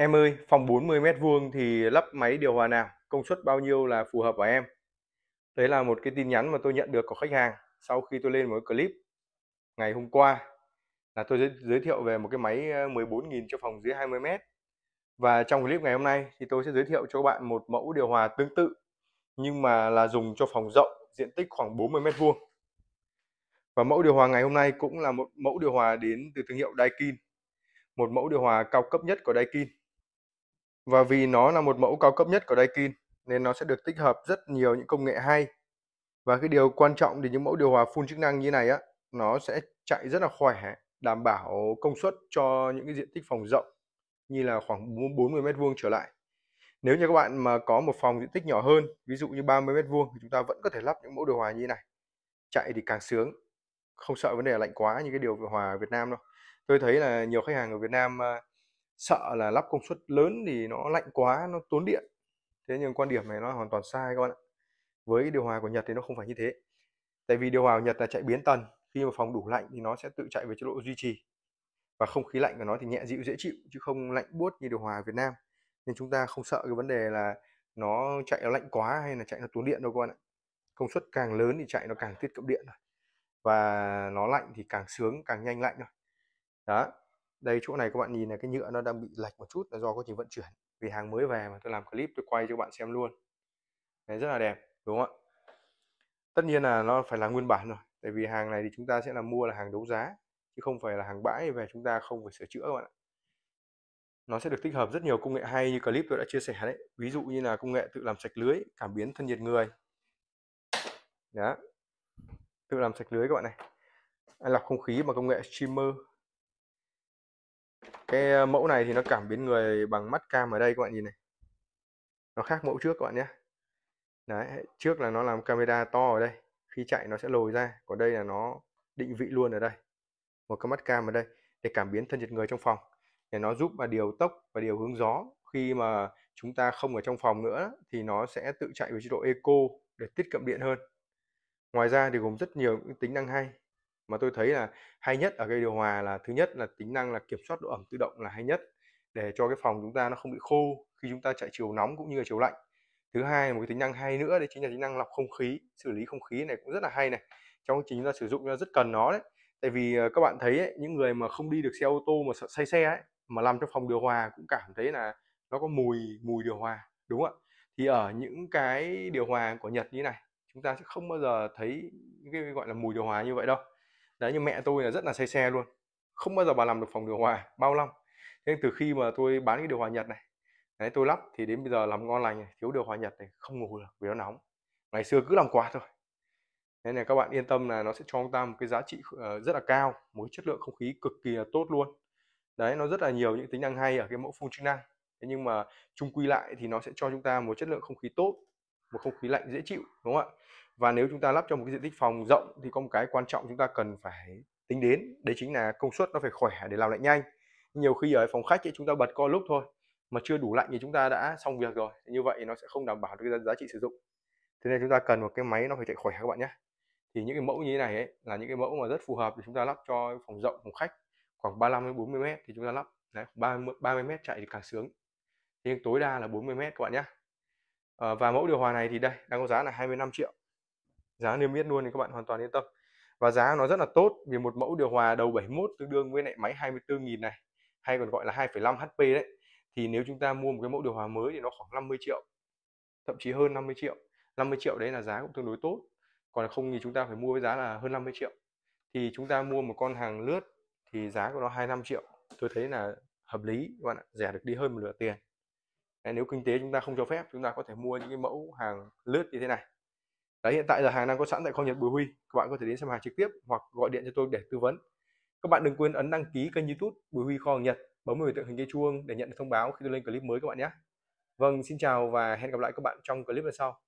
Em ơi, phòng 40 mét vuông thì lắp máy điều hòa nào, công suất bao nhiêu là phù hợp với em? Đấy là một cái tin nhắn mà tôi nhận được của khách hàng sau khi tôi lên một cái clip ngày hôm qua là tôi giới thiệu về một cái máy 14.000 ờ, cho phòng dưới 20 mét. Và trong clip ngày hôm nay thì tôi sẽ giới thiệu cho các bạn một mẫu điều hòa tương tự nhưng mà là dùng cho phòng rộng diện tích khoảng 40 mét vuông. Và mẫu điều hòa ngày hôm nay cũng là một mẫu điều hòa đến từ thương hiệu Daikin, một mẫu điều hòa cao cấp nhất của Daikin và vì nó là một mẫu cao cấp nhất của Daikin nên nó sẽ được tích hợp rất nhiều những công nghệ hay và cái điều quan trọng thì những mẫu điều hòa full chức năng như này á nó sẽ chạy rất là khỏe đảm bảo công suất cho những cái diện tích phòng rộng như là khoảng 40 mét vuông trở lại nếu như các bạn mà có một phòng diện tích nhỏ hơn ví dụ như 30 mét vuông thì chúng ta vẫn có thể lắp những mẫu điều hòa như này chạy thì càng sướng không sợ vấn đề là lạnh quá như cái điều hòa Việt Nam đâu tôi thấy là nhiều khách hàng ở Việt Nam à, sợ là lắp công suất lớn thì nó lạnh quá nó tốn điện thế nhưng quan điểm này nó hoàn toàn sai các bạn ạ với điều hòa của Nhật thì nó không phải như thế tại vì điều hòa của Nhật là chạy biến tần khi mà phòng đủ lạnh thì nó sẽ tự chạy về chế độ duy trì và không khí lạnh của nó thì nhẹ dịu dễ chịu chứ không lạnh buốt như điều hòa Việt Nam nên chúng ta không sợ cái vấn đề là nó chạy nó lạnh quá hay là chạy nó tốn điện đâu các bạn ạ công suất càng lớn thì chạy nó càng tiết kiệm điện rồi và nó lạnh thì càng sướng càng nhanh lạnh rồi đó đây chỗ này các bạn nhìn là cái nhựa nó đang bị lệch một chút là do quá trình vận chuyển vì hàng mới về mà tôi làm clip tôi quay cho các bạn xem luôn đấy rất là đẹp đúng không ạ tất nhiên là nó phải là nguyên bản rồi tại vì hàng này thì chúng ta sẽ là mua là hàng đấu giá chứ không phải là hàng bãi về chúng ta không phải sửa chữa các bạn ạ nó sẽ được tích hợp rất nhiều công nghệ hay như clip tôi đã chia sẻ đấy ví dụ như là công nghệ tự làm sạch lưới cảm biến thân nhiệt người đó tự làm sạch lưới các bạn này lọc không khí bằng công nghệ streamer cái ờ, mẫu này thì nó cảm biến người bằng mắt cam ở đây các bạn nhìn này nó khác mẫu trước các bạn nhé đấy trước là nó làm camera to ở đây khi chạy nó sẽ lồi ra còn đây là nó định vị luôn ở đây một cái mắt cam ở đây để cảm biến thân nhiệt người trong phòng để nó giúp mà điều tốc và điều hướng gió khi mà chúng ta không ở trong phòng nữa thì nó sẽ tự chạy về chế độ eco để tiết kiệm điện hơn ngoài ra thì gồm rất nhiều những tính năng hay mà tôi thấy là hay nhất ở cây điều hòa là thứ nhất là tính năng là kiểm soát độ ẩm tự động là hay nhất để cho cái phòng chúng ta nó không bị khô khi chúng ta chạy chiều nóng cũng như là chiều lạnh thứ hai một cái tính năng hay nữa đấy chính là tính năng lọc không khí xử lý không khí này cũng rất là hay này trong quá trình chúng ta sử dụng rất cần nó đấy tại vì ờ, các bạn thấy ấy, những người mà không đi được xe ô tô mà sợ say xe ấy, mà làm trong phòng điều hòa cũng cảm thấy là nó có mùi mùi điều hòa đúng không ạ thì ở những cái điều hòa của nhật như này chúng ta sẽ không bao giờ thấy những cái gọi là mùi điều hòa như vậy đâu đấy như mẹ tôi là rất là say xe luôn không bao giờ bà làm được phòng điều hòa bao năm thế từ khi mà tôi bán cái điều hòa nhật này đấy tôi lắp thì đến bây giờ làm ngon lành thiếu điều hòa nhật này không ngủ được vì nó nóng ngày xưa cứ làm quạt thôi Nên là các bạn yên tâm là nó sẽ cho chúng ta một cái giá trị ờ, rất là cao một chất lượng không khí cực kỳ là tốt luôn đấy nó rất là nhiều những tính năng hay ở cái mẫu phun chức năng thế nhưng mà chung quy lại thì nó sẽ cho chúng ta một chất lượng không khí tốt một không khí lạnh dễ chịu đúng không ạ và nếu chúng ta lắp cho một cái diện tích phòng rộng thì có một cái quan trọng chúng ta cần phải tính đến đấy chính là công suất nó phải khỏe để làm lạnh nhanh nhiều khi ở phòng khách thì chúng ta bật co lúc thôi mà chưa đủ lạnh thì chúng ta đã xong việc rồi như vậy nó sẽ không đảm bảo được giá trị sử dụng thế nên chúng ta cần một cái máy nó phải chạy khỏe các bạn nhé thì những cái mẫu như thế này ấy, là những cái mẫu mà rất phù hợp để chúng ta lắp cho phòng rộng phòng khách khoảng 35 đến 40 mét thì chúng ta lắp đấy 30 30 mét chạy thì càng sướng nhưng tối đa là 40 mét các bạn nhé à, và mẫu điều hòa này thì đây đang có giá là 25 triệu giá niêm yết luôn thì các bạn hoàn toàn yên tâm và giá nó rất là tốt vì một mẫu điều hòa đầu 71 tương đương với lại máy 24.000 này hay còn gọi là 2,5 HP đấy thì nếu chúng ta mua một cái mẫu điều hòa mới thì nó khoảng 50 triệu thậm chí hơn 50 triệu 50 triệu đấy là giá cũng tương đối tốt còn không thì chúng ta phải mua với giá là hơn 50 triệu thì chúng ta mua một con hàng lướt thì giá của nó 25 triệu tôi thấy là hợp lý các bạn ạ rẻ được đi hơn một nửa tiền nếu kinh tế chúng ta không cho phép chúng ta có thể mua những cái mẫu hàng lướt như thế này Đấy, hiện tại là hàng đang có sẵn tại kho nhật Bùi Huy. Các bạn có thể đến xem hàng trực tiếp hoặc gọi điện cho tôi để tư vấn. Các bạn đừng quên ấn đăng ký kênh YouTube Bùi Huy kho hàng Nhật, bấm vào biểu tượng hình cái chuông để nhận được thông báo khi tôi lên clip mới các bạn nhé. Vâng, xin chào và hẹn gặp lại các bạn trong clip lần sau.